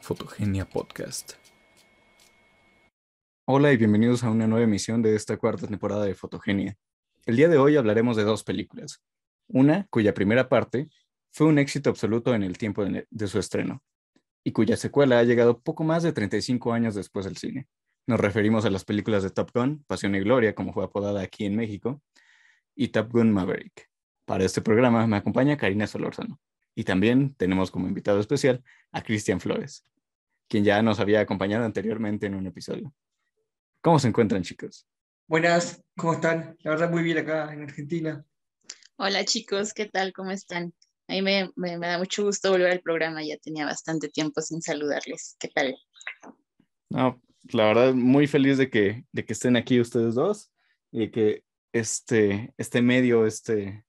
Fotogenia Podcast. Hola y bienvenidos a una nueva emisión de esta cuarta temporada de Fotogenia. El día de hoy hablaremos de dos películas. Una cuya primera parte fue un éxito absoluto en el tiempo de su estreno, y cuya secuela ha llegado poco más de 35 años después del cine. Nos referimos a las películas de Top Gun, Pasión y Gloria, como fue apodada aquí en México, y Top Gun Maverick. Para este programa me acompaña Karina Solórzano. Y también tenemos como invitado especial a Cristian Flores, quien ya nos había acompañado anteriormente en un episodio. ¿Cómo se encuentran, chicos? Buenas, ¿cómo están? La verdad, muy bien acá en Argentina. Hola, chicos, ¿qué tal? ¿Cómo están? A mí me, da mucho gusto volver al programa, ya tenía bastante tiempo sin saludarles. ¿Qué tal? No, la verdad, muy feliz de que, de que estén aquí ustedes dos y de que este, este medio, este,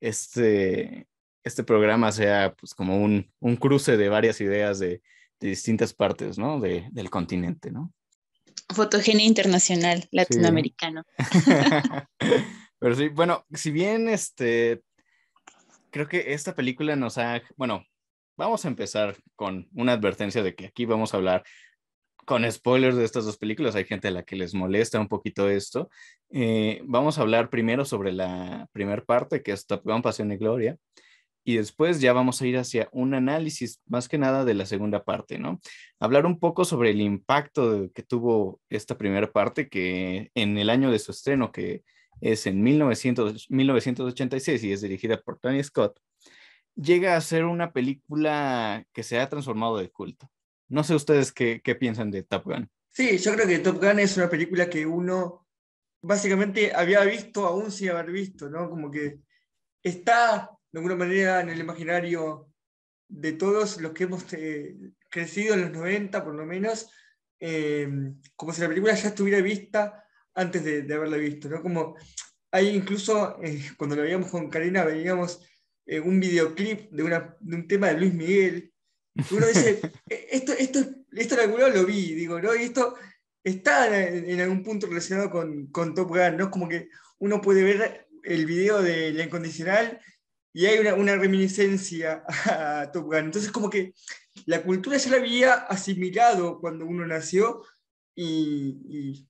este, este programa sea pues como un, un cruce de varias ideas de, distintas partes, ¿no? De, del continente, ¿no? Fotogenia internacional latinoamericano. Pero sí, bueno, si bien este, creo que esta película nos ha, bueno, vamos a empezar con una advertencia de que aquí vamos a hablar con spoilers de estas dos películas. Hay gente a la que les molesta un poquito esto. Eh, vamos a hablar primero sobre la primera parte, que es Top Gun, Pasión y Gloria. Y después ya vamos a ir hacia un análisis más que nada de la segunda parte, ¿no? Hablar un poco sobre el impacto que tuvo esta primera parte que en el año de su estreno, que es en 1986 y es dirigida por Tony Scott, llega a ser una película que se ha transformado de culto. No sé ustedes qué, qué piensan de Top Gun. Sí, yo creo que Top Gun es una película que uno básicamente había visto aún sin haber visto, ¿no? Como que está de alguna manera en el imaginario de todos los que hemos eh, crecido en los 90, por lo menos, eh, como si la película ya estuviera vista antes de, de haberla visto, ¿no? Como hay incluso, eh, cuando lo veíamos con Karina, veíamos eh, un videoclip de, de, un tema de Luis Miguel, uno dice, e-, esto, esto, esto lo vi, digo, ¿no? Y esto está en, algún punto relacionado con, Top Gun, ¿no? es Como que uno puede ver el video de La Incondicional y hay una, reminiscencia a Top Gun. Entonces, como que la cultura ya la había asimilado cuando uno nació y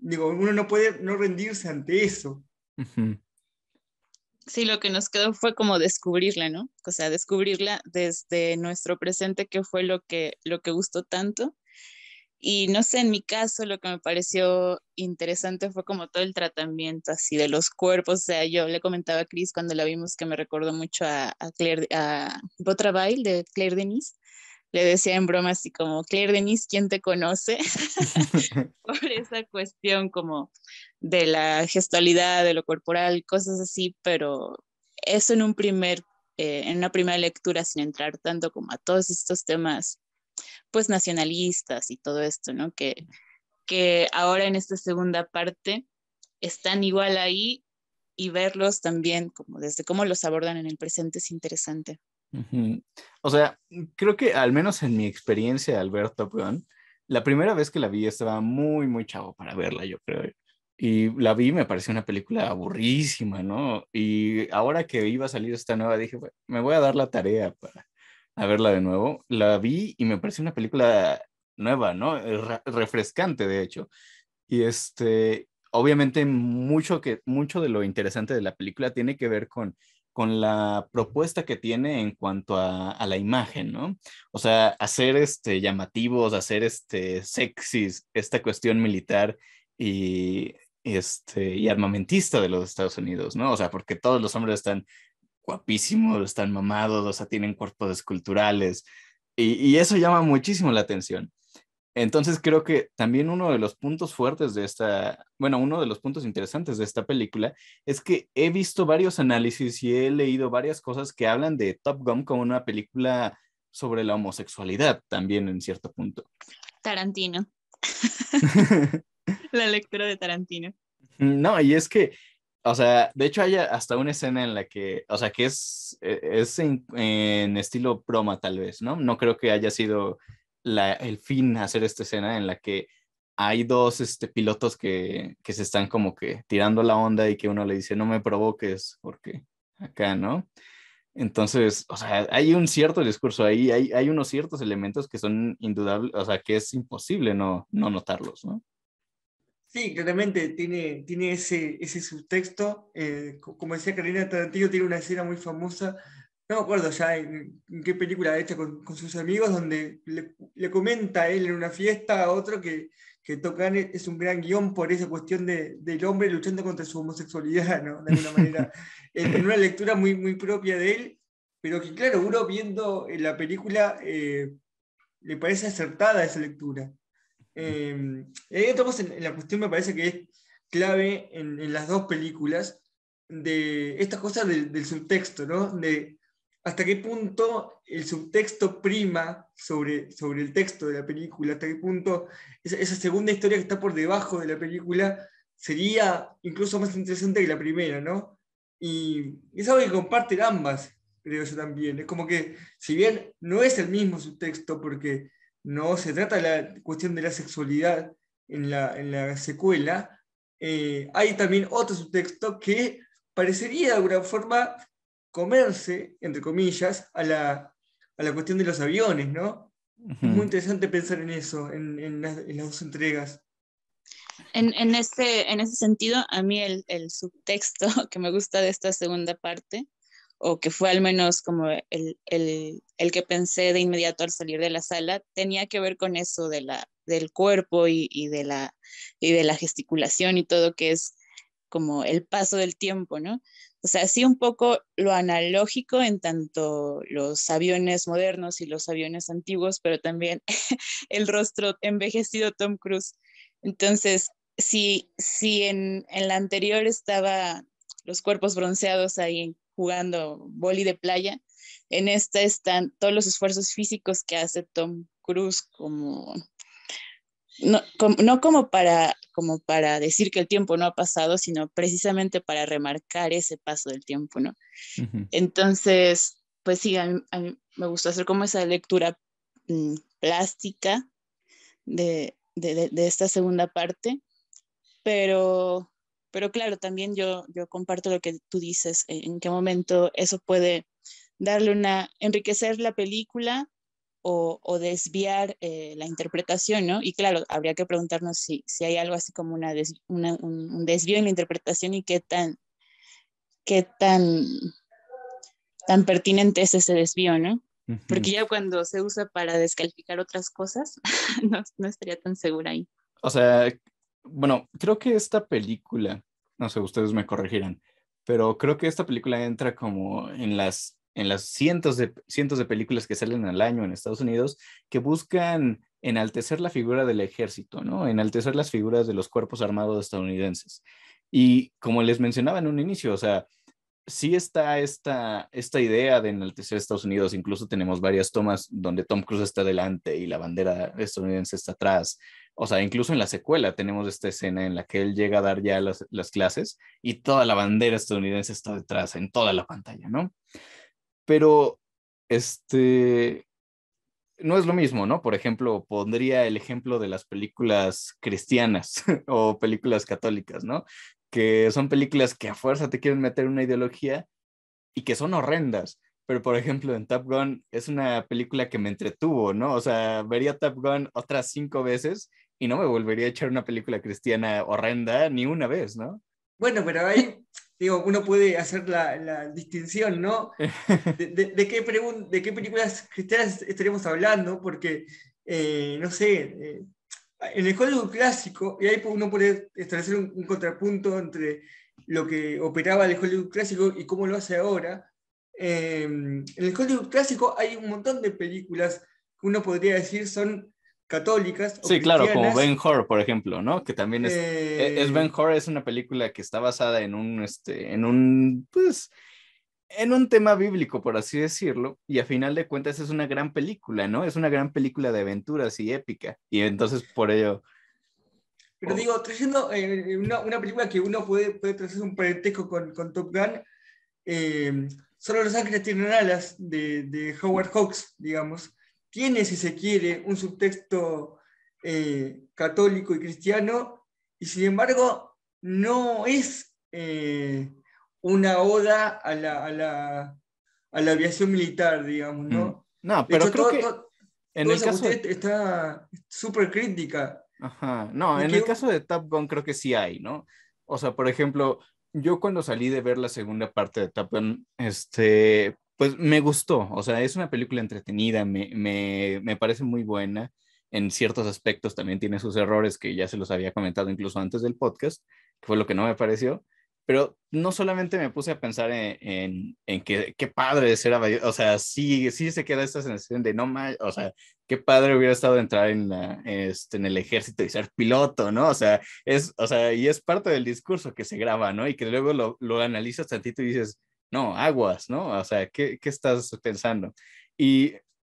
digo, uno no puede no rendirse ante eso. Sí, lo que nos quedó fue como descubrirla, ¿no? O sea, descubrirla desde nuestro presente, que fue lo que, lo que gustó tanto. Y no sé, en mi caso lo que me pareció interesante fue como todo el tratamiento así de los cuerpos. O sea, yo le comentaba a Chris cuando la vimos que me recordó mucho a, a Claire, Bail de Claire Denis le decía en broma así como, Claire Denise, ¿quién te conoce? Por esa cuestión como de la gestualidad, de lo corporal, cosas así, pero eso en un primer, eh, en una primera lectura sin entrar tanto como a todos estos temas, pues nacionalistas y todo esto, ¿no? Que, que ahora en esta segunda parte están igual ahí y verlos también como desde cómo los abordan en el presente es interesante. O sea, creo que al menos en mi experiencia Alberto Peón, la primera vez que la vi estaba muy, muy chavo para verla, yo creo. Y la vi, me pareció una película aburrísima, ¿no? Y ahora que iba a salir esta nueva, dije, me voy a dar la tarea para verla de nuevo. La vi y me pareció una película nueva, ¿no? Eh, refrescante, de hecho. Y este, obviamente mucho, que, mucho de lo interesante de la película tiene que ver con con la propuesta que tiene en cuanto a, la imagen, ¿no? O sea, hacer este, llamativos, hacer este, sexys esta cuestión militar y, este, y armamentista de los Estados Unidos, ¿no? O sea, porque todos los hombres están guapísimos, están mamados, o sea, tienen cuerpos esculturales y eso llama muchísimo la atención. Entonces creo que también uno de los puntos fuertes de esta, bueno, uno de los puntos interesantes de esta película es que he visto varios análisis y he leído varias cosas que hablan de Top Gun como una película sobre la homosexualidad también en cierto punto. Tarantino. la lectura de Tarantino. No, y es que, o sea, de hecho hay hasta una escena en la que, o sea, que es, e, es en, en estilo broma tal vez, ¿no? No creo que haya sido el fin hacer esta escena en la que hay dos este, pilotos que, que, se están como que tirando la onda y que uno le dice, no me provoques, porque acá, ¿no? Entonces, o sea, hay un cierto discurso ahí, hay, hay unos ciertos elementos que son indudables, o sea, que es imposible no, no notarlos, ¿no? Sí, claramente tiene, tiene ese, ese subtexto. Eh, como decía Karina Tarantino, tiene una escena muy famosa no me acuerdo ya en, qué película hecha hecho con, sus amigos, donde le, comenta él en una fiesta a otro que, que Tocan es un gran guión por esa cuestión del hombre luchando contra su homosexualidad, ¿no? De alguna manera, en, una lectura muy, muy propia de él, pero que claro, uno viendo la película eh, le parece acertada esa lectura. Em, en, la cuestión, me parece que es clave en, las dos películas, de estas cosas del, del subtexto, ¿no? De hasta qué punto el subtexto prima sobre, sobre el texto de la película, hasta qué punto esa, segunda historia que está por debajo de la película sería incluso más interesante que la primera, ¿no? Y es algo que comparten ambas, creo yo también. Es como que, si bien no es el mismo subtexto, porque no se trata de la cuestión de la sexualidad en la, secuela, eh, hay también otro subtexto que parecería de alguna forma comerse, entre comillas, a la, cuestión de los aviones, ¿no? Muy interesante pensar en eso, en, las, dos entregas. En, en, ese, en ese sentido, a mí el, subtexto que me gusta de esta segunda parte, o que fue al menos como el, que pensé de inmediato al salir de la sala, tenía que ver con eso de la, del cuerpo y, y de la, y de la gesticulación y todo, que es como el paso del tiempo, ¿no? O sea, sí un poco lo analógico en tanto los aviones modernos y los aviones antiguos, pero también el rostro envejecido Tom Cruise. Entonces, si, si en, la anterior estaba los cuerpos bronceados ahí jugando boli de playa, en esta están todos los esfuerzos físicos que hace Tom Cruise como no, como, para, como para decir que el tiempo no ha pasado, sino precisamente para remarcar ese paso del tiempo, ¿no? Entonces, pues sí, a mí, me gustó hacer como esa lectura mm, plástica de, esta segunda parte, pero, claro, también yo comparto lo que tú dices, en qué momento eso puede darle una, enriquecer la película o, desviar eh, la interpretación, ¿no? Y claro, habría que preguntarnos si, si hay algo así como una, un, desvío en la interpretación y qué tan, qué tan, tan pertinente es ese desvío, ¿no? Porque ya cuando se usa para descalificar otras cosas, no, no estaría tan segura ahí. O sea, bueno, creo que esta película, no sé, ustedes me corregirán, pero creo que esta película entra como en las en las cientos de, cientos de películas que salen al año en Estados Unidos que buscan enaltecer la figura del ejército, ¿no? Enaltecer las figuras de los cuerpos armados estadounidenses. Y como les mencionaba en un inicio, o sea, sí está esta, esta idea de enaltecer Estados Unidos, incluso tenemos varias tomas donde Tom Cruise está delante y la bandera estadounidense está atrás. O sea, incluso en la secuela tenemos esta escena en la que él llega a dar ya las, las clases y toda la bandera estadounidense está detrás, en toda la pantalla, ¿no? pero este no es lo mismo, ¿no? Por ejemplo, pondría el ejemplo de las películas cristianas o películas católicas, ¿no? Que son películas que a fuerza te quieren meter una ideología y que son horrendas. Pero, por ejemplo, en Top Gun es una película que me entretuvo, ¿no? O sea, vería Top Gun otras cinco veces y no me volvería a echar una película cristiana horrenda ni una vez, ¿no? Bueno, pero hay, digo, uno puede hacer la, distinción, ¿no? De, qué de, qué películas cristianas estaremos hablando, porque, eh, no sé, eh, en el Hollywood clásico, y ahí pues uno puede establecer un, contrapunto entre lo que operaba el Hollywood clásico y cómo lo hace ahora. Eh, en el Hollywood clásico hay un montón de películas que uno podría decir son católicas. O sí, claro, como Ben Hur, por ejemplo, ¿no? Que también es, e, es eh, Ben Hur, es una película que está basada en un, este, en un, pues, en un tema bíblico, por así decirlo, y a final de cuentas es una gran película, ¿no? Es una gran película de aventuras y épica, y entonces por ello... Pero digo, trayendo eh, una, película que uno puede, puede traer un parentesco con, Top Gun, eh, solo Los Ángeles tienen alas de Howard Hawks, digamos tiene, si se quiere, un subtexto eh, católico y cristiano, y sin embargo no es eh, una oda a la, a, la, a la, aviación militar, digamos, ¿no? Mm. No, pero creo que en el caso está súper crítica. Ajá, no, en el caso de Top Gun creo que sí hay, ¿no? O sea, por ejemplo, yo cuando salí de ver la segunda parte de Top Gun, este, pues me gustó, o sea, es una película entretenida, me, me, me, parece muy buena. En ciertos aspectos también tiene sus errores que ya se los había comentado incluso antes del podcast, que fue lo que no me pareció. Pero no solamente me puse a pensar e, en, en, que qué padre ser o sea, sí, sí se queda esta sensación de no más, o sea, qué padre hubiera estado entrar en, la, este, en el ejército y ser piloto, ¿no? O sea, es, o sea, y es parte del discurso que se graba, ¿no? Y que luego lo, lo analizas tantito y dices, no, aguas, ¿no? O sea, ¿qué, estás pensando? Y,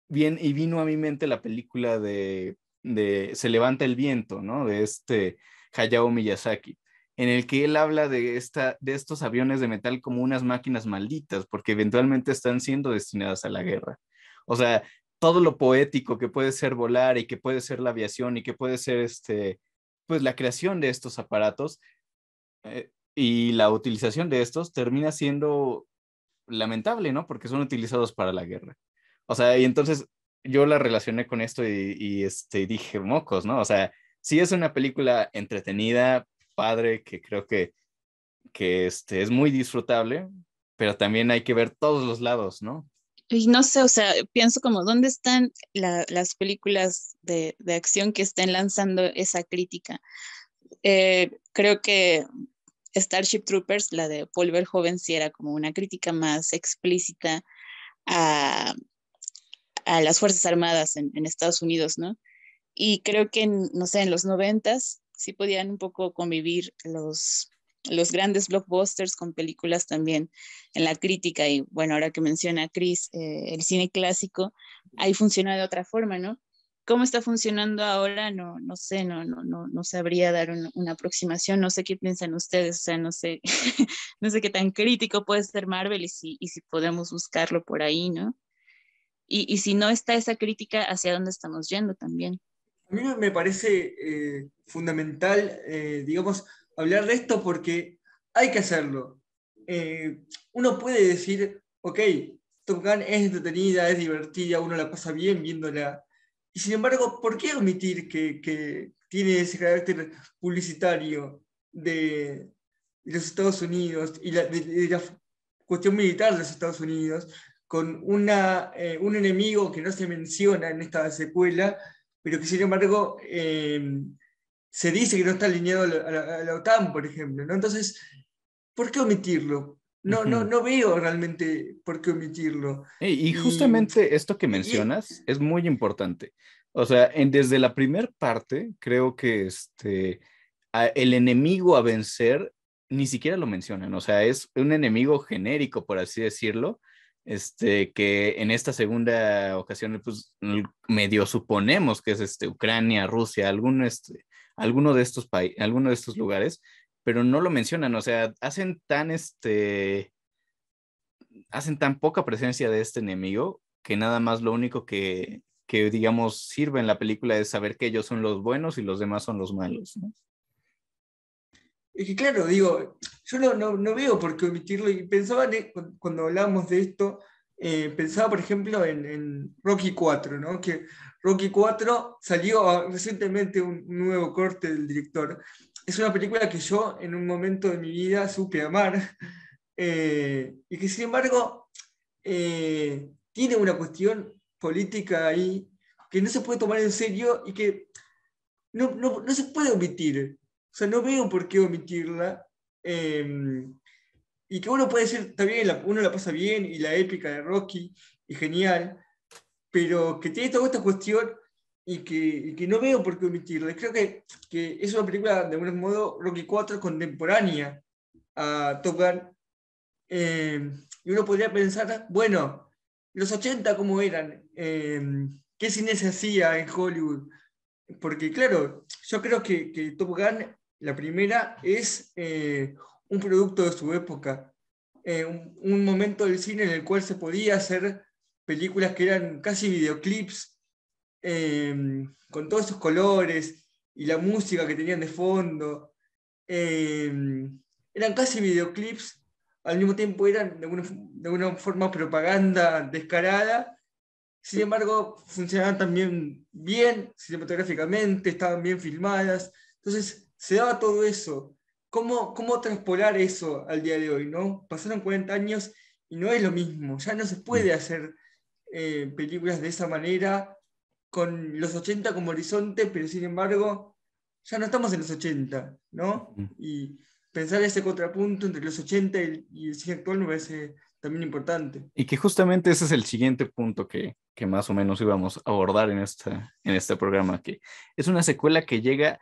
bien, y vino a mi mente la película de, de Se levanta el viento, ¿no? De este Hayao Miyazaki en el que él habla de, esta, de estos aviones de metal como unas máquinas malditas, porque eventualmente están siendo destinadas a la guerra. O sea, todo lo poético que puede ser volar y que puede ser la aviación y que puede ser este, pues la creación de estos aparatos, eh, y la utilización de estos termina siendo lamentable, ¿no? Porque son utilizados para la guerra. O sea, y entonces yo la relacioné con esto y, este, dije, mocos, ¿no? O sea, sí es una película entretenida, padre, que creo que, que este, es muy disfrutable, pero también hay que ver todos los lados, ¿no? Y no sé, o sea, pienso como, ¿dónde están las películas de, acción que estén lanzando esa crítica? Eh, creo que Starship Troopers, la de Paul Verhoeven, sí era como una crítica más explícita a, las Fuerzas Armadas en, Estados Unidos, ¿no? Y creo que, no sé, en los noventas sí podían un poco convivir los, los grandes blockbusters con películas también en la crítica. Y bueno, ahora que menciona Chris, eh, el cine clásico, ahí funciona de otra forma, ¿no? cómo está funcionando ahora, no, no sé, no, no, no, no sabría dar una aproximación, no sé qué piensan ustedes, o sea, no sé, no sé qué tan crítico puede ser Marvel y si, y si podemos buscarlo por ahí, ¿no? Y, y si no está esa crítica, ¿hacia dónde estamos yendo también? A mí me parece eh, fundamental, eh, digamos, hablar de esto porque hay que hacerlo. Eh, uno puede decir, ok, Top es entretenida, es divertida, uno la pasa bien viéndola, y sin embargo, ¿por qué omitir que, tiene ese carácter publicitario de, los Estados Unidos y de, la cuestión militar de los Estados Unidos con una, eh, un enemigo que no se menciona en esta secuela, pero que sin embargo eh, se dice que no está alineado a la, OTAN, por ejemplo. ¿no? Entonces, ¿por qué omitirlo? No, no, no veo realmente por qué omitirlo. y justamente esto que mencionas es muy importante. O sea, en, desde la primera parte, creo que este, el enemigo a vencer ni siquiera lo mencionan. O sea, es un enemigo genérico, por así decirlo, este, que en esta segunda ocasión, pues medio suponemos que es este, Ucrania, Rusia, este, alguno de estos, alguno de estos lugares, pero no lo mencionan, o sea, hacen tan este, hacen tan poca presencia de este enemigo que nada más lo único que, digamos, sirve en la película es saber que ellos son los buenos y los demás son los malos. ¿no? que claro, digo, yo no, veo por qué omitirlo. Y pensaba, e, cuando hablábamos de esto, eh, pensaba, por ejemplo, en, en, Rocky 4, ¿no? Que Rocky 4 salió recientemente un nuevo corte del director es una película que yo en un momento de mi vida supe amar eh, y que sin embargo eh, tiene una cuestión política ahí que no se puede tomar en serio y que no, no, se puede omitir. O sea, no veo por qué omitirla. Eh, y que uno puede decir, también uno la pasa bien y la épica de Rocky y genial, pero que tiene toda esta cuestión y que, no veo por qué omitirles Creo que, que es una película, de algún modo, Rocky 4 contemporánea a Top Gun. Em, y uno podría pensar, bueno, los 80 cómo eran, eh, qué cine se hacía en Hollywood. Porque claro, yo creo que, que Top Gun, la primera, es eh, un producto de su época, eh, un, un momento del cine en el cual se podía hacer películas que eran casi videoclips Em, con todos esos colores y la música que tenían de fondo. Em, eran casi videoclips, al mismo tiempo eran de alguna, de forma propaganda descarada. Sin embargo, funcionaban también bien cinematográficamente, estaban bien filmadas. Entonces, se daba todo eso. ¿Cómo, cómo traspolar eso al día de hoy? ¿no? Pasaron 40 años y no es lo mismo. Ya no se puede mm. hacer eh, películas de esa manera con los 80 como horizonte, pero sin embargo, ya no estamos en los 80, ¿no? Y pensar ese contrapunto entre los 80 y, el cine actual me parece también importante. Y que justamente ese es el siguiente punto que, que más o menos íbamos a abordar en, esta, en este programa, que es una secuela que llega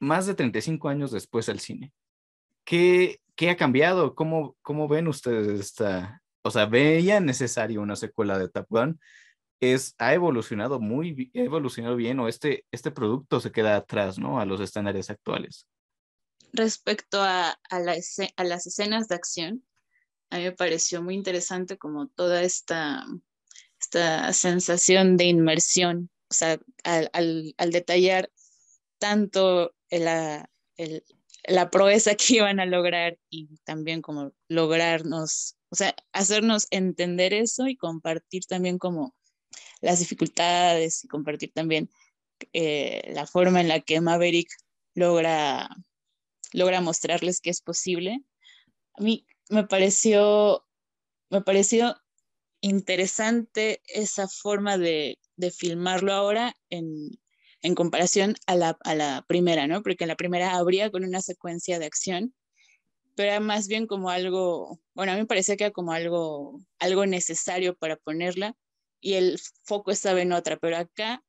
más de 35 años después al cine. ¿Qué, qué ha cambiado? ¿Cómo, ¿Cómo ven ustedes esta... O sea, veía necesario una secuela de Tap es, ha evolucionado muy ha evolucionado bien o este, este producto se queda atrás, ¿no? A los estándares actuales. Respecto a, a, a las escenas de acción, a mí me pareció muy interesante como toda esta, esta sensación de inmersión, o sea, al, al, al detallar tanto la, la proeza que iban a lograr y también como lograrnos, o sea, hacernos entender eso y compartir también como las dificultades y compartir también eh, la forma en la que Maverick logra, mostrarles que es posible. A mí me pareció, me pareció interesante esa forma de, filmarlo ahora en, comparación a la, primera, ¿no? Porque en la primera abría con una secuencia de acción, pero más bien como algo, bueno, a mí me parecía que era como algo necesario para ponerla, y el foco estaba en otra, pero acá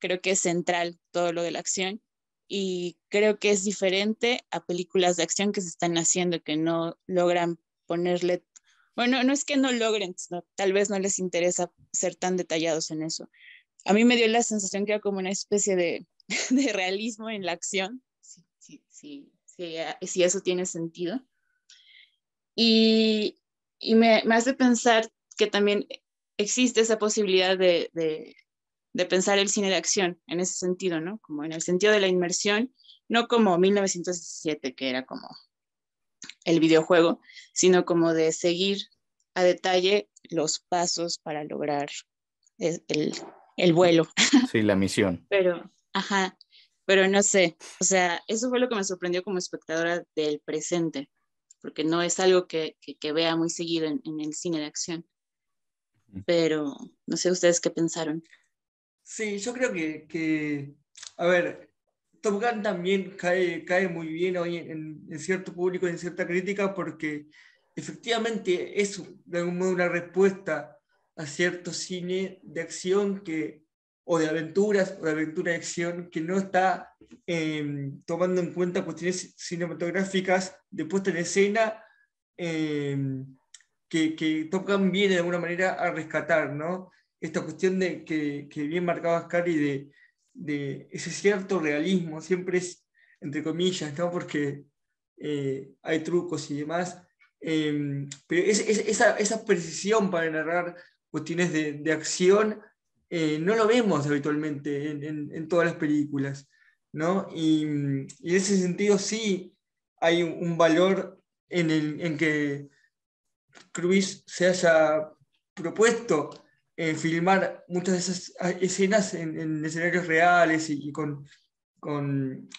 creo que es central todo lo de la acción y creo que es diferente a películas de acción que se están haciendo que no logran ponerle, bueno, no es que no logren, tal vez no les interesa ser tan detallados en eso. A mí me dio la sensación que era como una especie de, realismo en la acción, si, sí, sí, sí, si eso tiene sentido. Y, y me, me hace pensar que también existe esa posibilidad de, pensar el cine de acción en ese sentido, ¿no? Como en el sentido de la inmersión, no como 1917, que era como el videojuego, sino como de seguir a detalle los pasos para lograr el, vuelo. Sí, la misión. Pero, ajá, pero no sé, o sea, eso fue lo que me sorprendió como espectadora del presente, porque no es algo que, vea muy seguido en, el cine de acción pero no sé ustedes qué pensaron. Sí, yo creo que, que a ver, Top Gun también cae, cae muy bien hoy en, cierto público, en cierta crítica, porque efectivamente es de algún modo una respuesta a cierto cine de acción que, o de aventuras, o de aventura de acción, que no está em, tomando en cuenta cuestiones cinematográficas de puesta en escena. Em, que, tocan bien de alguna manera a rescatar, ¿no? Esta cuestión de que, bien marcaba Ascari de, de ese cierto realismo, siempre es, entre comillas, ¿no? Porque eh, hay trucos y demás, em, pero esa, precisión para narrar cuestiones de, acción eh, no lo vemos habitualmente en, todas las películas, ¿no? Y, en ese sentido sí hay un, valor en, el, en que Cruz se haya propuesto eh, filmar muchas de esas ah, escenas en, escenarios reales y, con,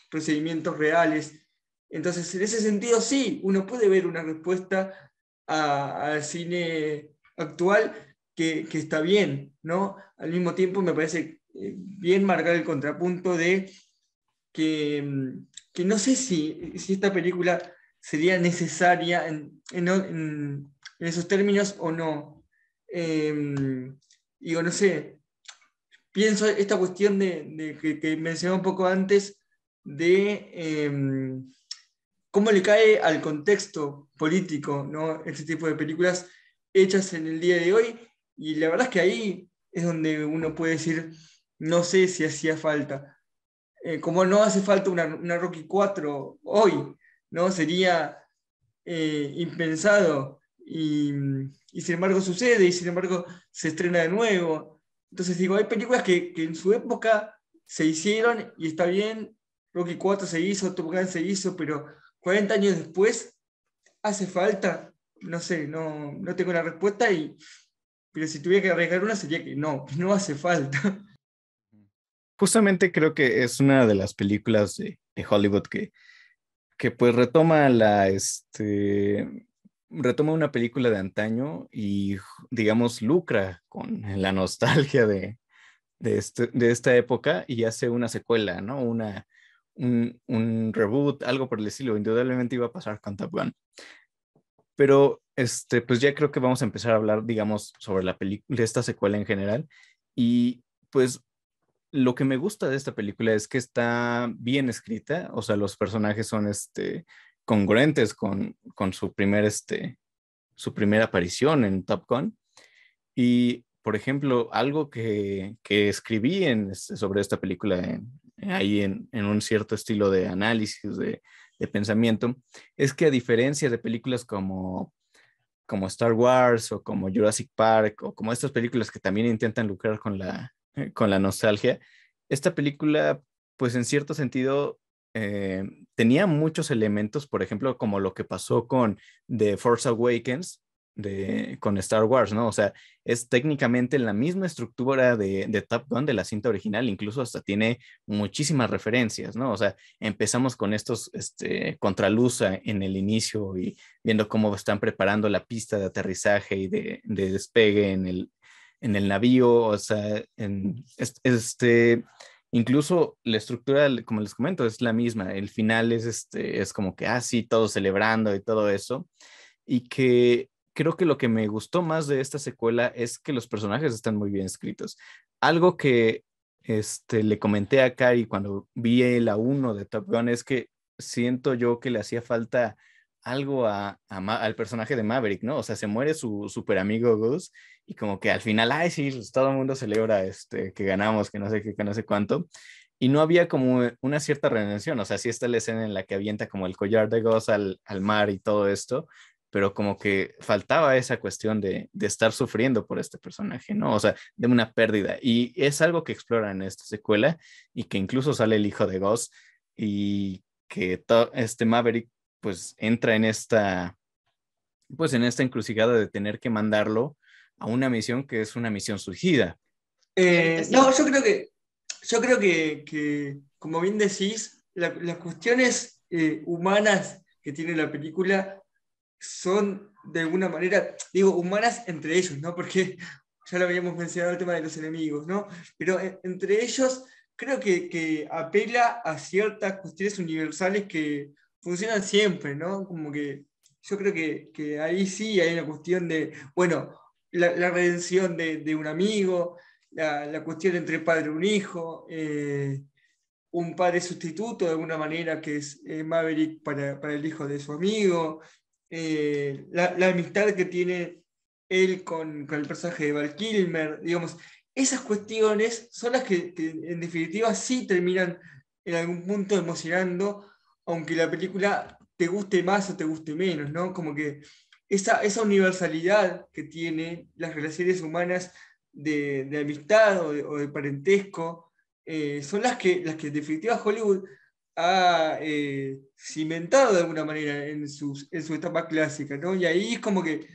procedimientos reales. Entonces, en ese sentido, sí, uno puede ver una respuesta al cine actual que, está bien, ¿no? Al mismo tiempo, me parece eh, bien marcar el contrapunto de mm, que, no sé si, si esta película sería necesaria en en esos términos o no. Em, ...y digo, no sé, pienso esta cuestión de, que, que, mencioné un poco antes de em, cómo le cae al contexto político ¿no? este tipo de películas hechas en el día de hoy. Y la verdad es que ahí es donde uno puede decir, no sé si hacía falta. Eh, como no hace falta una, Rocky 4 hoy, ¿no? Sería eh, impensado Mm, y, sin embargo sucede, y sin embargo se estrena de nuevo. Entonces digo, hay películas que, que en su época se hicieron y está bien, Rocky 4 se hizo, Top Gun se hizo, pero 40 años después hace falta, no sé, no, no tengo la respuesta, y, pero si tuviera que arriesgar una sería que no, no hace falta. Justamente creo que es una de las películas de, de Hollywood que, que pues retoma la, este, retoma una película de antaño y, digamos, lucra con la nostalgia de, este, de esta época y hace una secuela, ¿no? Una, un, reboot, algo por el estilo. Indudablemente iba a pasar con Top Pero, este, pues ya creo que vamos a empezar a hablar, digamos, sobre la película, esta secuela en general. Y, pues, lo que me gusta de esta película es que está bien escrita, o sea, los personajes son, este, congruentes con, con su, primer, este, su primera aparición en Top Gun. Y, por ejemplo, algo que, que escribí en sobre esta película ahí en, un cierto estilo de análisis, de, de, pensamiento, es que a diferencia de películas como, como Star Wars o como Jurassic Park o como estas películas que también intentan lucrar con la, con la nostalgia, esta película, pues en cierto sentido, eh, tenía muchos elementos, por ejemplo, como lo que pasó con The Force Awakens, con Star Wars, ¿no? O sea, es técnicamente la misma estructura de, de Top Gun de la cinta original, incluso hasta tiene muchísimas referencias, ¿no? O sea, empezamos con estos este, contraluz en el inicio y viendo cómo están preparando la pista de aterrizaje y de, despegue en el, en el navío, o sea, en este Incluso la estructura, como les comento, es la misma. El final es, este, es como que, así ah, todo celebrando y todo eso. Y que creo que lo que me gustó más de esta secuela es que los personajes están muy bien escritos. Algo que este, le comenté a Cari cuando vi la 1 de Top Gun es que siento yo que le hacía falta algo a, al personaje de Maverick, ¿no? O sea, se muere su super amigo Goose y como que al final, ay, sí, pues, todo el mundo celebra este, que ganamos, que no sé qué, que no sé cuánto. Y no había como una cierta redención, o sea, sí está la escena en la que avienta como el collar de Goose al, mar y todo esto, pero como que faltaba esa cuestión de, estar sufriendo por este personaje, ¿no? O sea, de una pérdida. Y es algo que explora en esta secuela y que incluso sale el hijo de Gus y que este Maverick pues entra en esta, pues en esta encrucijada de tener que mandarlo a una misión que es una misión surgida. Eh, no, yo creo que, yo creo que, como bien decís, las cuestiones eh, humanas que tiene la película son de alguna manera, digo, humanas entre ellos, ¿no? Porque ya lo habíamos mencionado el tema de los enemigos, ¿no? Pero eh, entre ellos creo que, que, apela a ciertas cuestiones universales que funcionan siempre, ¿no? Como que yo creo que, ahí sí hay una cuestión de, bueno, la, redención de, un amigo, la, cuestión entre padre y un hijo, eh, un padre sustituto de alguna manera que es eh, Maverick para, el hijo de su amigo, eh, la, amistad que tiene él con, el personaje de Val Kilmer, digamos, esas cuestiones son las que, en definitiva sí terminan en algún punto emocionando aunque la película te guste más o te guste menos, ¿no? Como que esa, esa universalidad que tiene las relaciones humanas de, amistad o de, parentesco eh, son las que, las que en definitiva Hollywood ha eh, cimentado de alguna manera en, sus, en su etapa clásica, ¿no? Y ahí es como que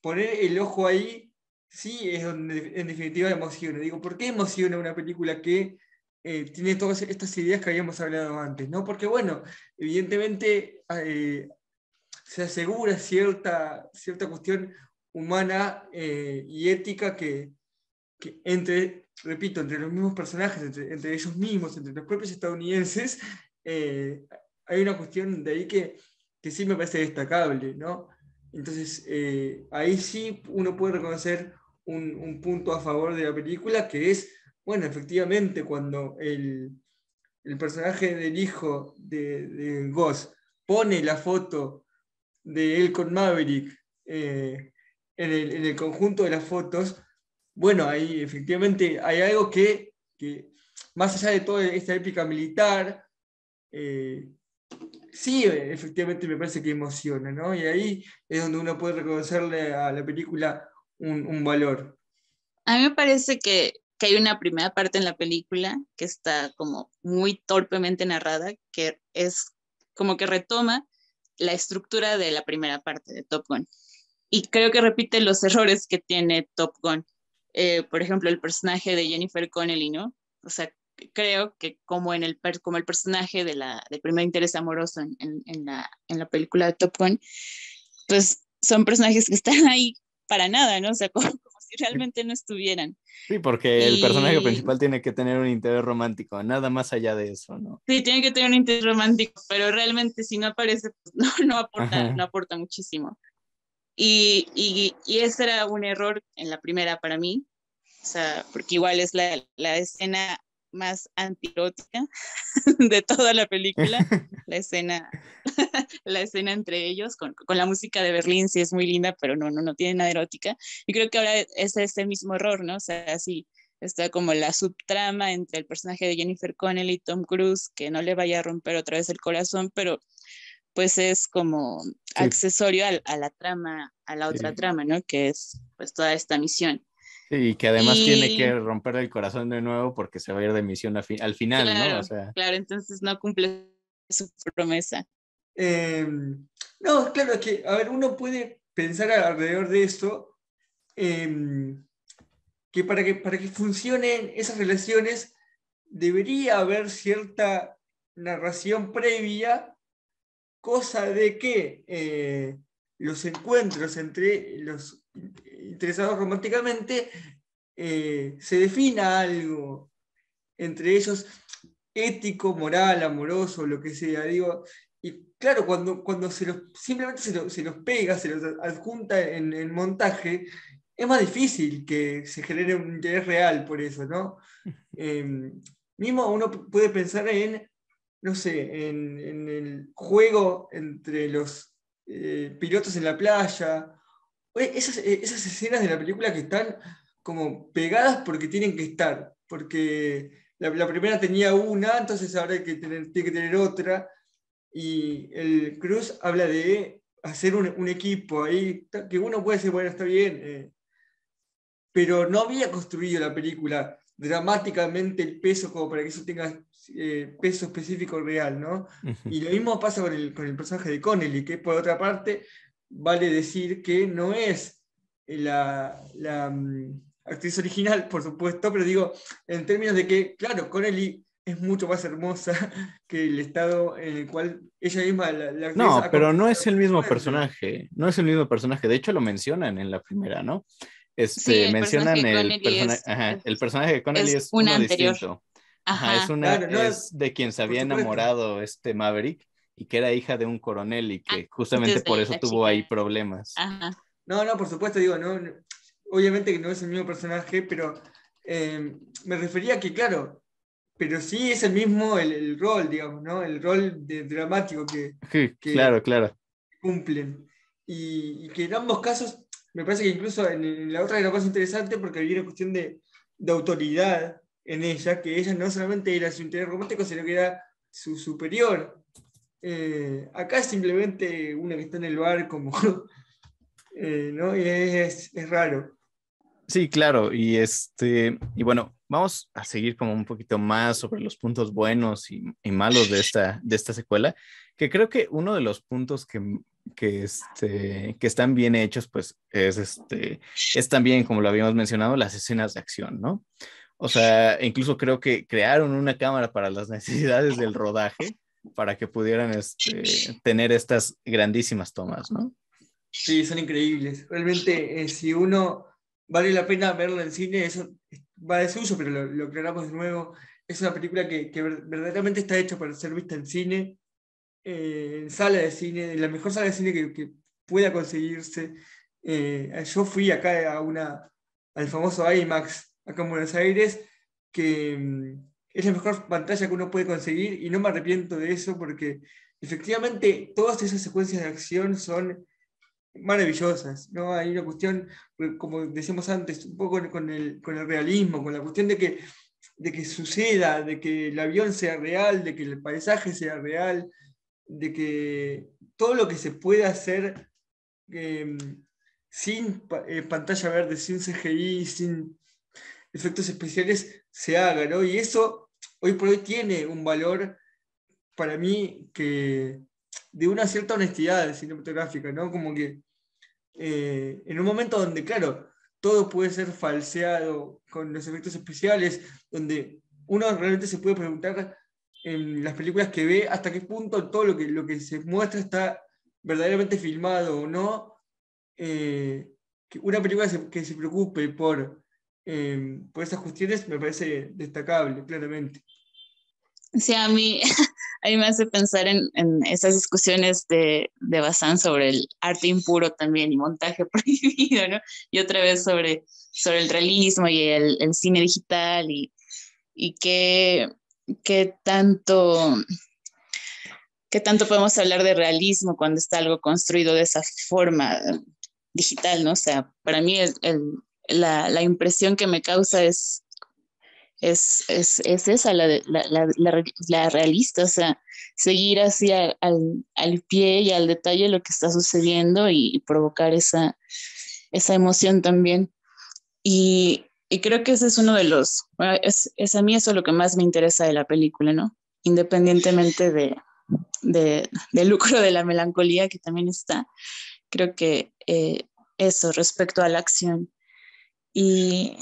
poner el ojo ahí, sí, es donde en definitiva emociona. Digo, ¿por qué emociona una película que eh, tiene todas estas ideas que habíamos hablado antes, ¿no? Porque, bueno, evidentemente eh, se asegura cierta, cierta cuestión humana eh, y ética que, entre, repito, entre los mismos personajes, entre, ellos mismos, entre los propios estadounidenses, hay una cuestión de ahí que, sí me parece destacable, ¿no? Entonces, ahí sí uno puede reconocer un punto a favor de la película, que es bueno, efectivamente, cuando el, personaje del hijo de, de Goss pone la foto de él con Maverick eh, en, el, conjunto de las fotos, bueno, ahí efectivamente hay algo que, más allá de toda esta épica militar, eh, sí, efectivamente me parece que emociona, ¿no? Y ahí es donde uno puede reconocerle a la película un, un valor. A mí me parece que que hay una primera parte en la película que está como muy torpemente narrada, que es como que retoma la estructura de la primera parte de Top Gun. Y creo que repite los errores que tiene Top Gun. Eh, por ejemplo, el personaje de Jennifer Connelly, ¿no? O sea, creo que como, en el, como el personaje de la, del primer interés amoroso en, la, en la película de Top Gun, pues son personajes que están ahí para nada, ¿no? O sea, como, si realmente no estuvieran. Sí, porque el personaje principal tiene que tener un interés romántico, nada más allá de eso, ¿no? Sí, tiene que tener un interés romántico, pero realmente si no aparece, pues, no, no, aporta, no aporta muchísimo. Y, y, y, ese era un error en la primera para mí, o sea, porque igual es la, la escena más antirótica de toda la película, la escena, la escena entre ellos con, la música de Berlín, sí es muy linda, pero no, no, no tiene nada erótica. Y creo que ahora es ese mismo error, ¿no? O sea, sí, está como la subtrama entre el personaje de Jennifer Connelly y Tom Cruise, que no le vaya a romper otra vez el corazón, pero pues es como accesorio a, la trama, a la otra trama, ¿no? Que es pues toda esta misión y que además tiene que romper el corazón de nuevo porque se va a ir de misión al final, ¿no? Claro, entonces no cumple su promesa. Em, no, claro que, a ver, uno puede pensar alrededor de esto em, que, para que para que funcionen esas relaciones debería haber cierta narración previa, cosa de que eh, los encuentros entre los interesados románticamente, eh, se defina algo entre ellos ético, moral, amoroso, lo que sea. Digo, y claro, cuando, cuando se simplemente se, los pega, se los adjunta en, el montaje, es más difícil que se genere un interés real por eso, ¿no? Em, mismo uno puede pensar en, no sé, en, el juego entre los eh, pilotos en la playa, eh, esas, escenas de la película que están como pegadas porque tienen que estar, porque la, primera tenía una, entonces ahora hay que tener, tiene que tener otra, y el Cruz habla de hacer un, equipo ahí, que uno puede decir, bueno, está bien, eh, pero no había construido la película dramáticamente el peso como para que eso tenga eh, peso específico real, ¿no? Y lo mismo pasa con el, con el personaje de Connelly, que por otra parte vale decir que no es eh, la, la mm, actriz original, por supuesto, pero digo, en términos de que, claro, Connelly es mucho más hermosa que el estado en el cual ella misma la, No, pero no es el mismo personaje, no es el mismo personaje, de hecho lo mencionan en la primera, ¿no? Este, mencionan el, el personaje de Connelly es, es uno distinto. es, una, de quien se había enamorado este Maverick y que era hija de un coronel y ah, que justamente por eso tuvo ahí problemas. No, no, por supuesto, digo, no, obviamente que no es el mismo personaje, pero eh, me refería a que, claro, pero sí es el mismo el, rol, digamos, ¿no? El rol de, dramático que, que, claro, claro. cumplen. Y, que en ambos casos, me parece que incluso en, la otra era más interesante porque había una cuestión de, de autoridad en ella, que ella no solamente era su interés romántico, sino que era su superior. Eh, acá es simplemente una que en el bar, como, eh, ¿no? Y es, raro. Sí, claro, y este, y bueno, vamos a seguir como un poquito más sobre los puntos buenos y, malos de esta, de esta secuela, que creo que uno de los puntos que, este, que, están bien hechos, pues es, este, es también, como lo habíamos mencionado, las escenas de acción, ¿no? O sea, incluso creo que crearon una cámara para las necesidades del rodaje para que pudieran este, tener estas grandísimas tomas, ¿no? Sí, son increíbles. Realmente, eh, si uno vale la pena verlo en cine, eso va de suyo, pero lo, lo de nuevo. Es una película que, verdaderamente está hecha para ser vista en cine, eh, en sala de cine, en la mejor sala de cine que, pueda conseguirse. Eh, yo fui acá a una, al famoso IMAX, acá en Buenos Aires, que mm, es la mejor pantalla que uno puede conseguir y no me arrepiento de eso porque efectivamente todas esas secuencias de acción son maravillosas, ¿no? Hay una cuestión, eh, como decíamos antes, un poco con el, realismo, con la cuestión de que, de que suceda, de que el avión sea real, de que el paisaje sea real, de que todo lo que se pueda hacer em, sin eh, pantalla verde, sin CGI, sin efectos especiales, se haga, Y eso hoy por hoy tiene un valor para mí que de una cierta honestidad cinematográfica, ¿no? Como que eh, en un momento donde, claro, todo puede ser falseado con los efectos especiales, donde uno realmente se puede preguntar en las películas que ve hasta qué punto todo lo que, lo que se muestra está verdaderamente filmado o no. Eh, una película que se preocupe por Em, por esas cuestiones me parece destacable, claramente. Sí, a mí, a me hace pensar en, en esas discusiones de, de Bazán sobre el arte impuro también y montaje prohibido, ¿no? Y otra vez sobre, sobre el realismo y el, cine digital y, y qué, qué, tanto, qué tanto podemos hablar de realismo cuando está algo construido de esa forma digital, ¿no? O sea, para mí el la, impresión que me causa es, es, esa, la, realista, o sea, seguir así al, pie y al detalle lo que está sucediendo y, provocar esa, emoción también. Y, creo que ese es uno de los, es, a mí eso lo que más me interesa de la película, ¿no? Independientemente de, de del lucro de la melancolía que también está, creo que eh, eso respecto a la acción y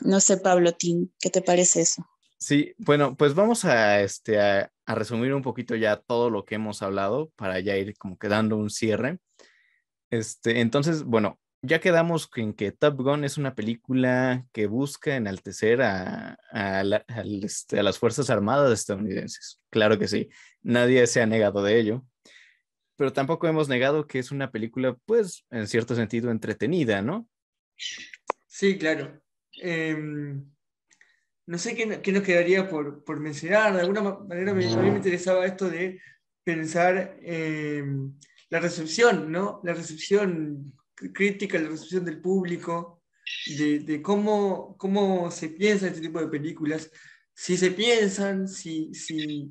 no sé, Pablo Tin, ¿qué te parece eso? Sí, bueno, pues vamos a, este, a, resumir un poquito ya todo lo que hemos hablado para ya ir como quedando un cierre. Este, entonces, bueno, ya quedamos en que Top Gun es una película que busca enaltecer este, a, las Fuerzas Armadas estadounidenses. Claro que sí, nadie se ha negado de ello, pero tampoco hemos negado que es una película, pues, en cierto sentido entretenida, ¿no? Sí, claro. Em, no sé qué, nos quedaría por, mencionar. De alguna manera me, a mí me interesaba esto de pensar em, la recepción, ¿no? La recepción crítica, la recepción del público, de, cómo, cómo se piensa este tipo de películas, si se piensan, si, si,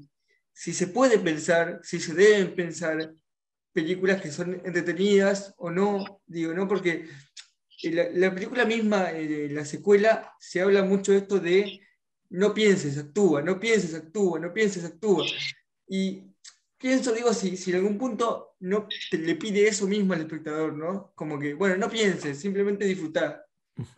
si se puede pensar, si se deben pensar películas que son entretenidas o no, digo, ¿no? Porque la, película misma, eh, la secuela, se habla mucho de esto de no pienses, actúa, no pienses, actúa, no pienses, actúa. Y pienso, digo, si, si en algún punto no le pide eso mismo al espectador, ¿no? Como que, bueno, no pienses, simplemente disfrutar.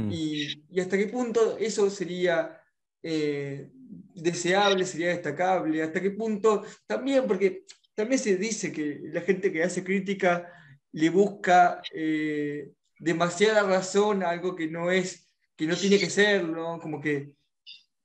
y, hasta qué punto eso sería eh, deseable, sería destacable, hasta qué punto también, porque también se dice que la gente que hace crítica le busca eh, demasiada razón a algo que no es, que no tiene que serlo, ¿no? como que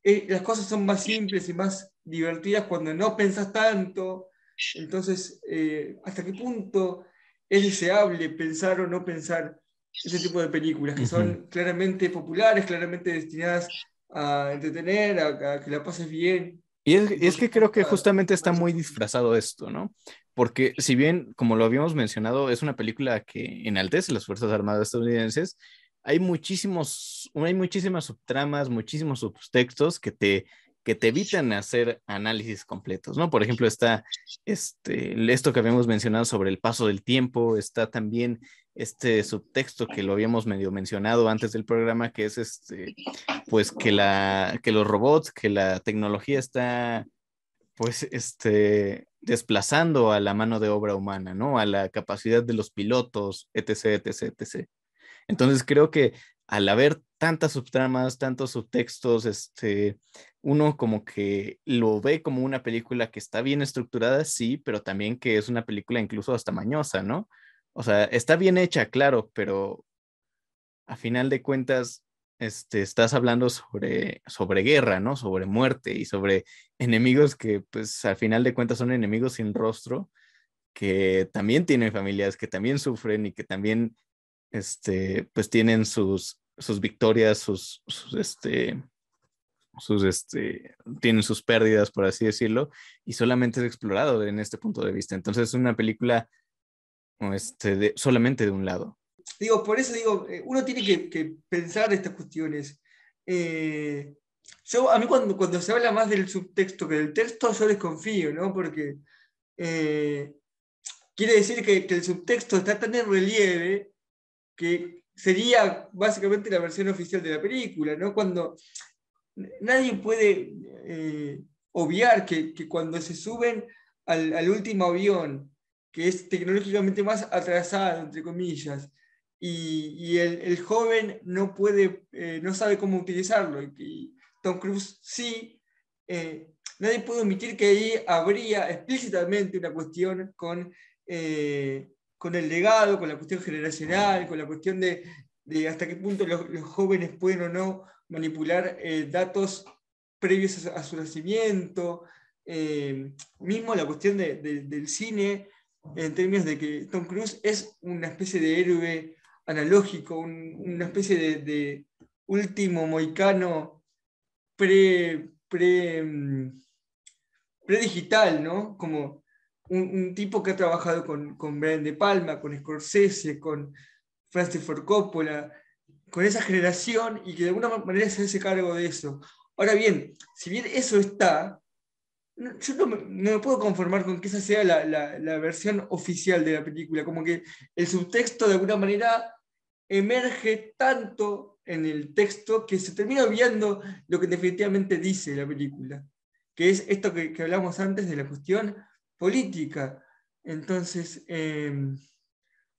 eh, las cosas son más simples y más divertidas cuando no pensás tanto. Entonces, eh, ¿hasta qué punto es deseable pensar o no pensar ese tipo de películas que son claramente populares, claramente destinadas a entretener, a, que la pases bien? Y es, y es, que creo que justamente está muy disfrazado esto, ¿no? porque si bien, como lo habíamos mencionado, es una película que enaltece las Fuerzas Armadas estadounidenses, hay muchísimos, hay muchísimas subtramas, muchísimos subtextos que te, que te evitan hacer análisis completos, ¿no? Por ejemplo, está este, esto que habíamos mencionado sobre el paso del tiempo, está también este subtexto que lo habíamos medio mencionado antes del programa, que es este, pues que, la, que los robots, que la tecnología está, pues, este, desplazando a la mano de obra humana, ¿no? A la capacidad de los pilotos, etc., etc., etc. Entonces creo que al haber tantas subtramas, tantos subtextos, este, uno como que lo ve como una película que está bien estructurada, sí, pero también que es una película incluso hasta mañosa, ¿no? O sea, está bien hecha, claro, pero a final de cuentas este, estás hablando sobre, sobre guerra, ¿no? Sobre muerte y sobre enemigos que, pues, al final de cuentas son enemigos sin rostro, que también tienen familias, que también sufren y que también, este, pues, tienen sus, sus victorias, sus, este, sus, este, tienen sus pérdidas, por así decirlo, y solamente es explorado en este punto de vista. Entonces es una película este, solamente de un lado digo, por eso digo, eh, uno tiene que, pensar estas cuestiones. Eh, a mí cuando, se habla más del subtexto que del texto, yo desconfío, ¿no? Porque eh, quiere decir que, el subtexto está tan en relieve que sería básicamente la versión oficial de la película, ¿no? Cuando nadie puede obviar que, cuando se suben al último avión, que es tecnológicamente más atrasado, entre comillas, y, el, joven no puede, eh, no sabe cómo utilizarlo. Y, Tom Cruise sí, eh, nadie puede omitir que ahí habría explícitamente una cuestión con, eh, con el legado, con la cuestión generacional, con la cuestión de, hasta qué punto los, jóvenes pueden o no manipular datos previos a, su nacimiento. mismo la cuestión del cine en términos de que Tom Cruise es una especie de héroe analógico, una especie de, último moicano pre, pre, mm, predigital, ¿no? Como un, tipo que ha trabajado con, con De Palma, con Scorsese, con Francis Ford Coppola, con esa generación y que de alguna manera se hace cargo de eso. Ahora bien, si bien eso está, yo no me, puedo conformar con que esa sea la, versión oficial de la película, como que el subtexto de alguna manera emerge tanto en el texto que se termina viendo lo que definitivamente dice la película, que es esto que, hablamos antes de la cuestión política. Entonces, em,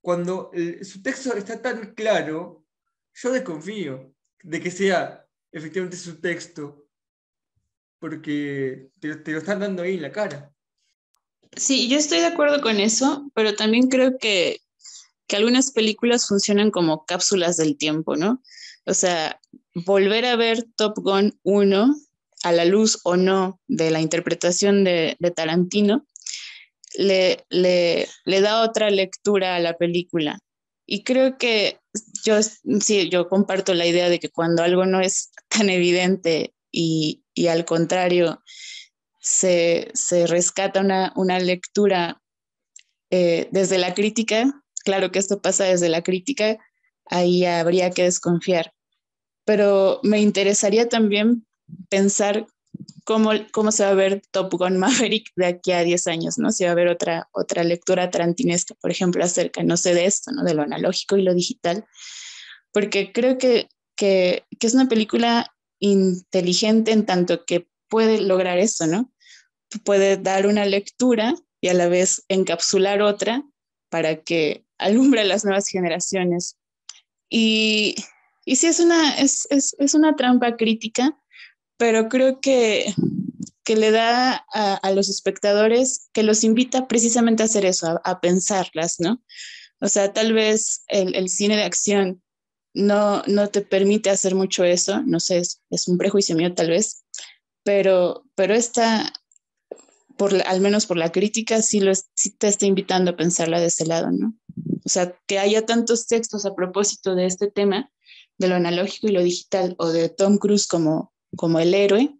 cuando su texto está tan claro, yo desconfío de que sea efectivamente su texto, porque te, te, lo están dando ahí en la cara. Sí, yo estoy de acuerdo con eso, pero también creo que que algunas películas funcionan como cápsulas del tiempo, ¿no? O sea, volver a ver Top Gun 1 a la luz o no de la interpretación de, Tarantino, le, le, da otra lectura a la película. Y creo que yo, sí, yo comparto la idea de que cuando algo no es tan evidente y, y al contrario, se, se rescata una, una lectura eh, desde la crítica, Claro que esto pasa desde la crítica, ahí habría que desconfiar. Pero me interesaría también pensar cómo, cómo se va a ver Top Gun Maverick de aquí a 10 años, ¿no? Si va a haber otra, otra lectura trantinesca, por ejemplo, acerca, no sé, de esto, ¿no? De lo analógico y lo digital. Porque creo que, que es una película inteligente en tanto que puede lograr eso, ¿no? Puede dar una lectura y a la vez encapsular otra para que alumbre a las nuevas generaciones. Y, y sí, es una, es, una trampa crítica, pero creo que, que le da a, los espectadores, que los invita precisamente a hacer eso, a, pensarlas, ¿no? O sea, tal vez el, cine de acción no, no, te permite hacer mucho eso, no sé, es, un prejuicio mío tal vez, pero, pero esta, al menos por la crítica, sí, lo, te está invitando a pensarla de ese lado, ¿no? O sea, que haya tantos textos a propósito de este tema, de lo analógico y lo digital, o de Tom Cruise como, como el héroe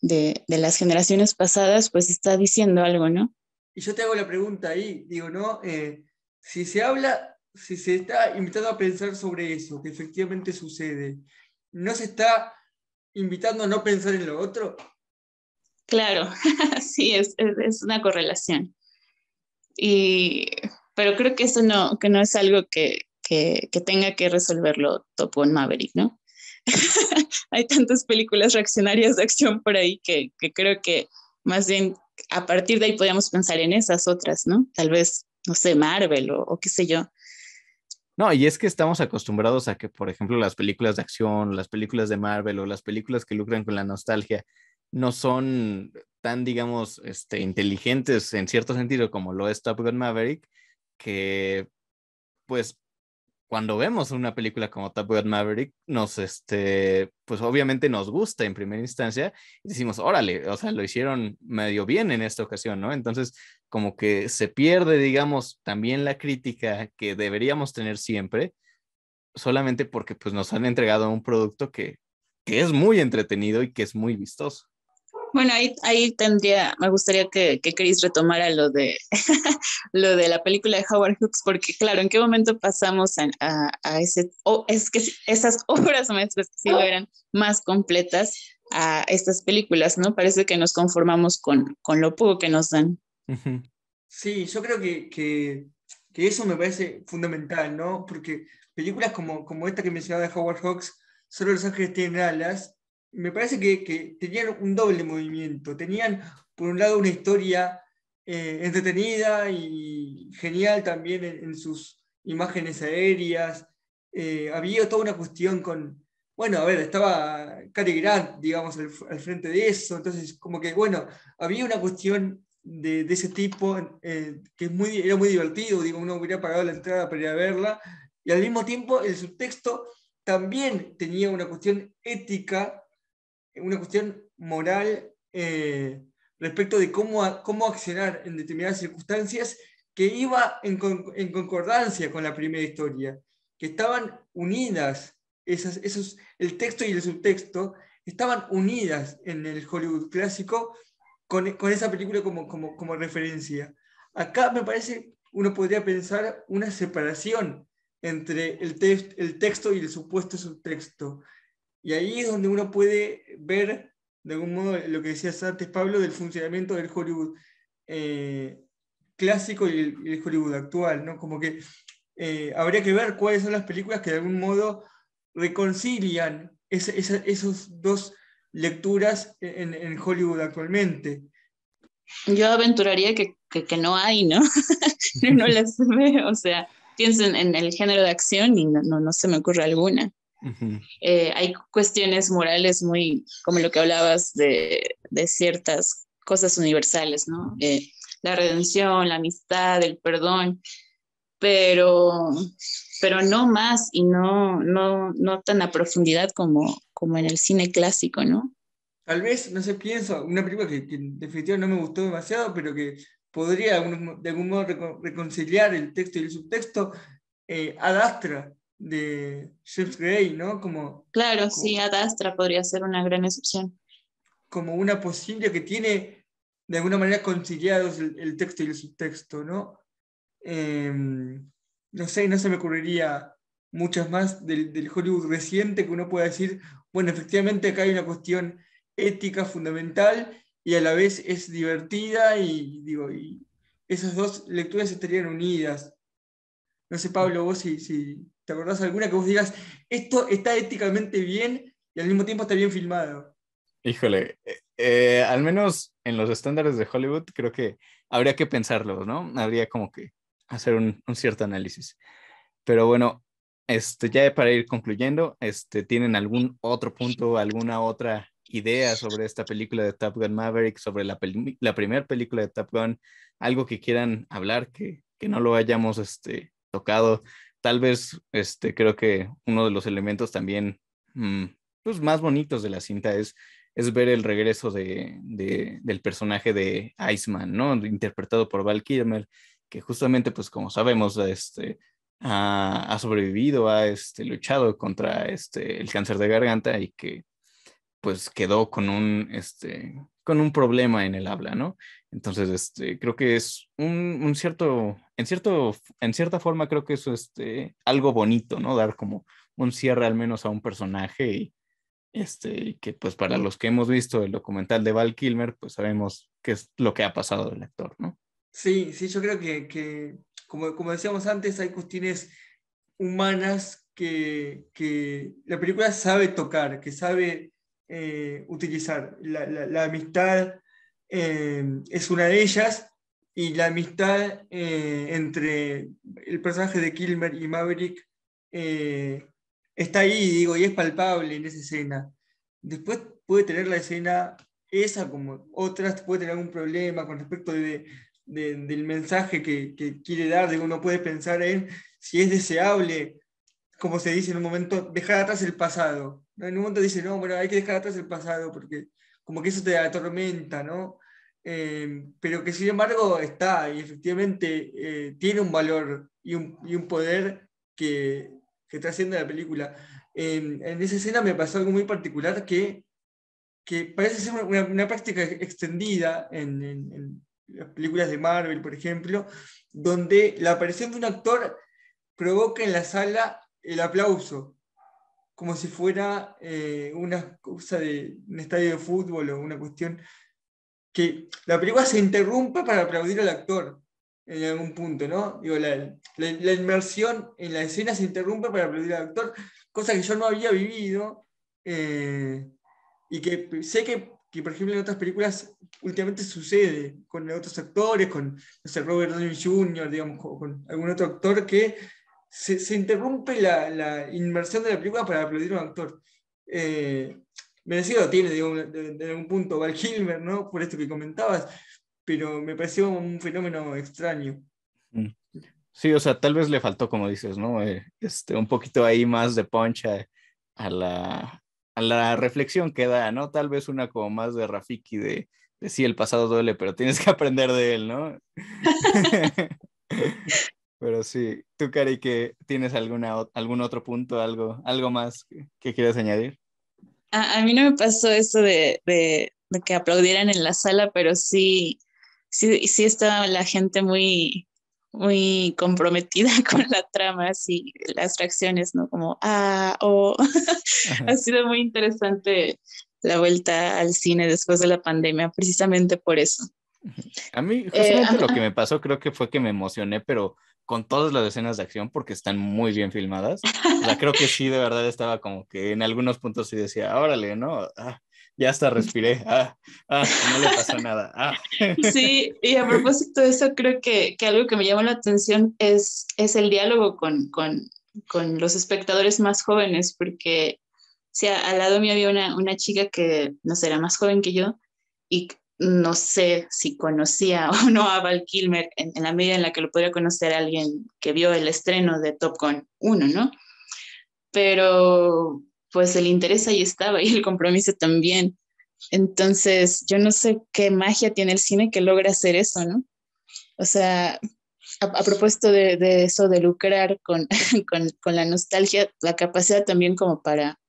de, las generaciones pasadas, pues está diciendo algo, ¿no? Y yo te hago la pregunta ahí, digo, ¿no? Eh, si se habla, si se está invitando a pensar sobre eso, que efectivamente sucede, ¿no se está invitando a no pensar en lo otro? Claro, sí, es, una correlación. pero creo que eso no, que no es algo que, tenga que resolverlo Top Gun Maverick, ¿no? Hay tantas películas reaccionarias de acción por ahí que, creo que más bien a partir de ahí podríamos pensar en esas otras, ¿no? Tal vez, no sé, Marvel o, qué sé yo. No, y es que estamos acostumbrados a que, por ejemplo, las películas de acción, las películas de Marvel o las películas que lucran con la nostalgia no son tan, digamos, este, inteligentes en cierto sentido como lo es Top Gun Maverick, que pues cuando vemos una película como Top Gun Maverick, nos, este, pues obviamente nos gusta en primera instancia y decimos, órale, o sea, lo hicieron medio bien en esta ocasión, ¿no? Entonces, como que se pierde, digamos, también la crítica que deberíamos tener siempre, solamente porque pues nos han entregado un producto que, que es muy entretenido y que es muy vistoso. Bueno, ahí, ahí tendría, me gustaría que, que Chris retomara lo de, lo de la película de Howard Hughes, porque claro, ¿en qué momento pasamos a, a, ese, o es que esas obras maestras que sí eran ah. más completas a estas películas, ¿no? Parece que nos conformamos con, con lo poco que nos dan. Sí, yo creo que, que, que eso me parece fundamental, ¿no? Porque películas como, como esta que mencionaba de Howard Hawks, solo Los Ángeles tienen alas, me parece que, tenían un doble movimiento. Tenían, por un lado, una historia eh, entretenida y genial también en, sus imágenes aéreas. Eh, había toda una cuestión con, bueno, a ver, estaba Cary Grant, digamos, al, frente de eso. Entonces, como que, bueno, había una cuestión de, ese tipo eh, que muy, era muy divertido. Digo, uno hubiera pagado la entrada para ir a verla. Y al mismo tiempo, el subtexto también tenía una cuestión ética una cuestión moral eh, respecto de cómo, cómo accionar en determinadas circunstancias que iba en, concordancia con la primera historia, que estaban unidas, esas, esos, el texto y el subtexto estaban unidas en el Hollywood clásico con, esa película como, como, como referencia. Acá me parece uno podría pensar una separación entre el, el texto y el supuesto subtexto, y ahí es donde uno puede ver, de algún modo, lo que decía antes, Pablo, del funcionamiento del Hollywood eh, clásico y el, Hollywood actual, ¿no? Como que eh, habría que ver cuáles son las películas que de algún modo reconcilian esas dos lecturas en, Hollywood actualmente. Yo aventuraría que, no hay, ¿no? no las veo, o sea, piensen en el género de acción y no se me ocurre alguna. Eh, hay cuestiones morales muy, como lo que hablabas de, de ciertas cosas universales, ¿no? Eh, la redención, la amistad, el perdón, pero, pero no más y no, no, no tan a profundidad como, como en el cine clásico, ¿no? Tal vez, no sé, pienso, una película que, definitivamente en definitiva no me gustó demasiado, pero que podría de algún modo reconciliar el texto y el subtexto, eh, Adastra, de James Gray, ¿no? Como, claro, sí, Adastra podría ser una gran excepción. Como una posible que tiene de alguna manera conciliados el, texto y el subtexto, ¿no? Em, no sé, no se me ocurriría muchas más del, Hollywood reciente que uno pueda decir, bueno, efectivamente acá hay una cuestión ética fundamental y a la vez es divertida y, digo, y esas dos lecturas estarían unidas. No sé, Pablo, vos si, si, ¿Te acordás alguna que vos digas, esto está éticamente bien y al mismo tiempo está bien filmado? Híjole, eh, al menos en los estándares de Hollywood creo que habría que pensarlo, ¿no? Habría como que hacer un, cierto análisis. Pero bueno, este, ya para ir concluyendo, este, ¿tienen algún otro punto, alguna otra idea sobre esta película de Top Gun Maverick, sobre la, primera película de Top Gun? ¿Algo que quieran hablar que, que no lo hayamos este, tocado? Tal vez, este, creo que uno de los elementos también mm, pues más bonitos de la cinta es, es ver el regreso de, del personaje de Iceman, ¿no? Interpretado por Val Kilmer, que justamente, pues como sabemos, este, ha, ha sobrevivido, ha este, luchado contra este, el cáncer de garganta y que pues quedó con un, este, con un problema en el habla, ¿no? Entonces, este, creo que es un, un, cierto, en cierto, en cierta forma creo que es este, algo bonito, ¿no? Dar como un cierre al menos a un personaje y este, que pues para los que hemos visto el documental de Val Kilmer, pues sabemos qué es lo que ha pasado del actor, ¿no? Sí, sí, yo creo que, que como, como decíamos antes, hay cuestiones humanas que, que la película sabe tocar, que sabe eh, utilizar, la, la, la amistad, Em, es una de ellas, y la amistad eh, entre el personaje de Kilmer y Maverick eh, está ahí, digo, y es palpable en esa escena. Después puede tener la escena esa como otras, puede tener algún problema con respecto del mensaje que, quiere dar, de uno puede pensar en si es deseable, como se dice en un momento, dejar atrás el pasado. En un momento dice, no, bueno, hay que dejar atrás el pasado porque como que eso te atormenta, ¿no? Em, pero que sin embargo está y efectivamente eh, tiene un valor y un, poder que, que trasciende la película. Em, en esa escena me pasó algo muy particular que, parece ser una, práctica extendida en, las películas de Marvel, por ejemplo, donde la aparición de un actor provoca en la sala el aplauso como si fuera eh, una cosa de un estadio de fútbol o una cuestión que la película se interrumpa para aplaudir al actor en algún punto, ¿no? Digo, la, la, inmersión en la escena se interrumpe para aplaudir al actor, cosa que yo no había vivido eh, y que sé que, que, por ejemplo, en otras películas últimamente sucede con otros actores, con Robert Downey Jr., digamos, con algún otro actor que se, interrumpe la, la, inmersión de la película para aplaudir a un actor. Eh, merecido tiene, digo, de, algún punto Val Kilmer, ¿no? Por esto que comentabas, pero me pareció un fenómeno extraño. Mm. Sí, o sea, tal vez le faltó, como dices, ¿no? Eh, este, un poquito ahí más de poncha a la, a la reflexión que da, ¿no? Tal vez una como más de Rafiki de, de sí, el pasado duele, pero tienes que aprender de él, ¿no? Pero sí, tú, Cari, que tienes alguna, algún otro punto, algo, algo más que, quieras añadir. A, a, mí no me pasó eso de, de, de, que aplaudieran en la sala, pero sí, sí, sí estaba la gente muy, muy comprometida con la trama, así, las reacciones, ¿no? Como, ah, oh, ha sido muy interesante la vuelta al cine después de la pandemia, precisamente por eso. A mí, eh, justamente lo que me pasó creo que fue que me emocioné, pero con todas las escenas de acción porque están muy bien filmadas. creo que sí, de verdad estaba como que en algunos puntos sí decía, órale, ¿no? Ah, ya hasta respiré, ah, ah, no le pasó nada. Sí, y a propósito de eso, creo que, algo que me llamó la atención es, es el diálogo con, con, con los espectadores más jóvenes, porque o al lado mío había una, una chica que no será más joven que yo y no sé si conocía o no a Val Kilmer en, la medida en la que lo podría conocer alguien que vio el estreno de Top Gun 1, ¿no? Pero pues el interés ahí estaba y el compromiso también. Entonces, yo no sé qué magia tiene el cine que logra hacer eso, ¿no? O sea, a, a propósito de, eso, de lucrar con, con, la nostalgia, la capacidad también como para,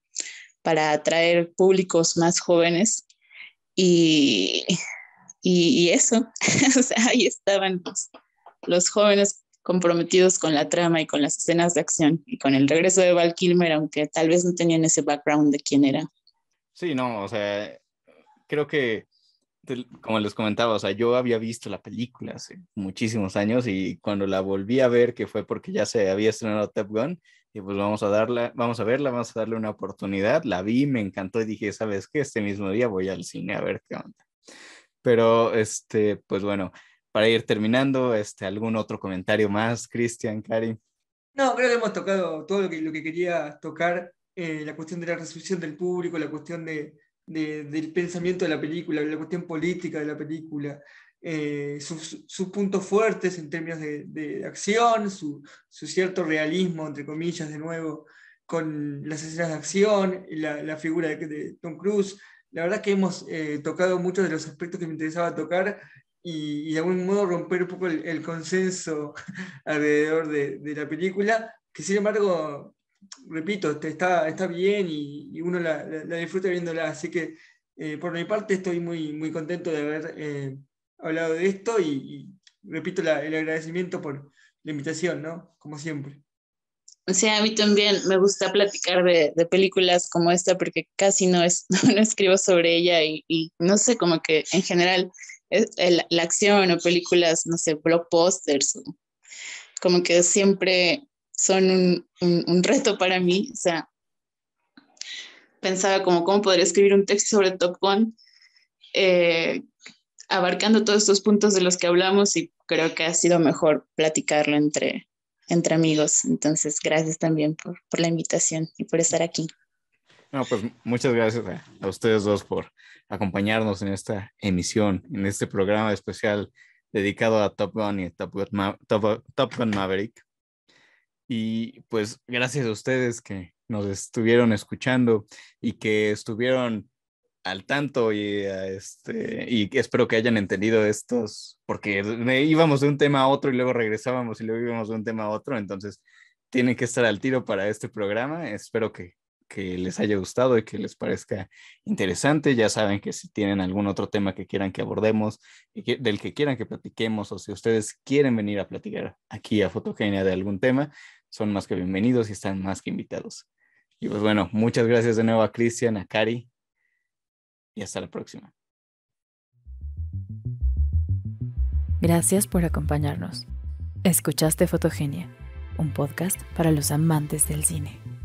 para atraer públicos más jóvenes y, eso, ahí estaban los, los jóvenes comprometidos con la trama y con las escenas de acción y con el regreso de Val Kilmer, aunque tal vez no tenían ese background de quién era. Sí, no, o sea, creo que como les comentaba, o sea, yo había visto la película hace muchísimos años y cuando la volví a ver, que fue porque ya se había estrenado Top Gun, y pues vamos a darla, vamos a verla, vamos a darle una oportunidad, la vi, me encantó y dije, ¿sabes qué? Este mismo día voy al cine a ver qué onda. Pero, este, pues bueno, para ir terminando, este, ¿algún otro comentario más, Cristian, Cari? No, creo que hemos tocado todo lo que, lo que quería tocar, eh, la cuestión de la recepción del público, la cuestión de, del pensamiento de la película, de la cuestión política de la película, eh, sus, puntos fuertes en términos de, acción, su, cierto realismo, entre comillas, de nuevo, con las escenas de acción, la, figura de, Tom Cruise. La verdad que hemos eh, tocado muchos de los aspectos que me interesaba tocar y, de algún modo romper un poco el, consenso alrededor de, de la película, que sin embargo repito, este, está, está bien y, uno la, disfruta viéndola. Así que eh, por mi parte estoy muy, muy contento de haber eh, hablado de esto y, repito el agradecimiento por la invitación, ¿no? Como siempre. Sí, a mí también me gusta platicar de, películas como esta porque casi no, es, escribo sobre ella y, no sé, como que en general eh, la acción o películas, no sé, blockbusters como que siempre son un, un, reto para mí. O sea, pensaba como cómo podría escribir un texto sobre Top Gun, eh, abarcando todos estos puntos de los que hablamos y creo que ha sido mejor platicarlo entre, entre amigos. Entonces, gracias también por, por la invitación y por estar aquí. No, pues muchas gracias a, ustedes dos por acompañarnos en esta emisión, en este programa especial dedicado a Top Gun y Top Gun Maverick. Y pues gracias a ustedes que nos estuvieron escuchando y que estuvieron al tanto y, ah, este, y espero que hayan entendido estos, porque íbamos de un tema a otro y luego regresábamos y luego íbamos de un tema a otro, entonces tienen que estar al tiro para este programa. Espero que, que les haya gustado y que les parezca interesante. Ya saben que si tienen algún otro tema que quieran que abordemos, del que quieran que platiquemos, o si ustedes quieren venir a platicar aquí a Fotogenia de algún tema, son más que bienvenidos y están más que invitados. Y pues bueno, muchas gracias de nuevo a Cristian, a Cari y hasta la próxima. Gracias por acompañarnos. Escuchaste Fotogenia, un podcast para los amantes del cine.